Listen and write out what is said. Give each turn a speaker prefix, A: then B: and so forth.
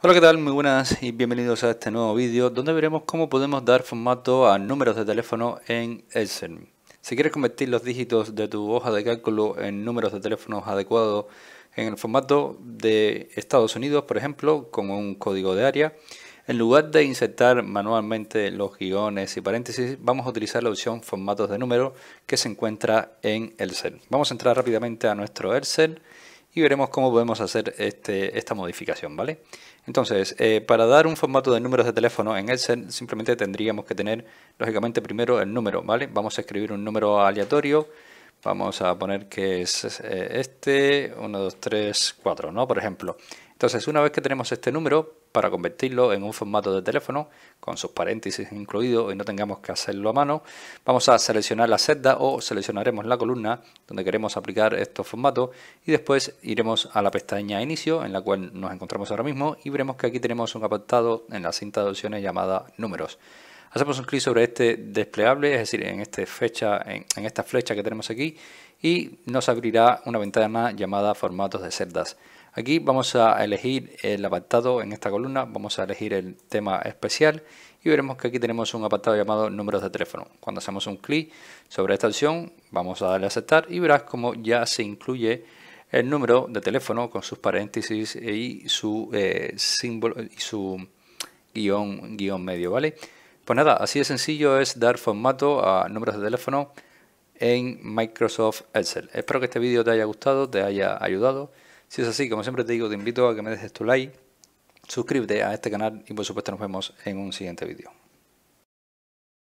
A: Hola qué tal, muy buenas y bienvenidos a este nuevo vídeo donde veremos cómo podemos dar formato a números de teléfono en Excel. Si quieres convertir los dígitos de tu hoja de cálculo en números de teléfonos adecuados en el formato de Estados Unidos, por ejemplo, con un código de área, en lugar de insertar manualmente los guiones y paréntesis, vamos a utilizar la opción formatos de número que se encuentra en Excel. Vamos a entrar rápidamente a nuestro Excel y veremos cómo podemos hacer este, esta modificación, ¿vale? Entonces, eh, para dar un formato de números de teléfono en Excel, simplemente tendríamos que tener, lógicamente, primero el número, ¿vale? Vamos a escribir un número aleatorio vamos a poner que es eh, este, 1, 2, 3, 4, ¿no? Por ejemplo. Entonces, una vez que tenemos este número, para convertirlo en un formato de teléfono, con sus paréntesis incluidos y no tengamos que hacerlo a mano, vamos a seleccionar la celda o seleccionaremos la columna donde queremos aplicar estos formatos y después iremos a la pestaña Inicio, en la cual nos encontramos ahora mismo, y veremos que aquí tenemos un apartado en la cinta de opciones llamada Números. Hacemos un clic sobre este desplegable, es decir, en, este fecha, en, esta flecha que tenemos aquí y nos abrirá una ventana llamada formatos de celdas. Aquí vamos a elegir el apartado en esta columna, vamos a elegir el tema especial y veremos que aquí tenemos un apartado llamado números de teléfono. Cuando hacemos un clic sobre esta opción vamos a darle a aceptar y verás como ya se incluye el número de teléfono con sus paréntesis y su eh, símbolo y su guión, guión medio, ¿vale? Pues nada, así de sencillo es dar formato a números de teléfono en Microsoft Excel. Espero que este vídeo te haya gustado, te haya ayudado. Si es así, como siempre te digo, te invito a que me dejes tu like, suscríbete a este canal y por supuesto nos vemos en un siguiente vídeo.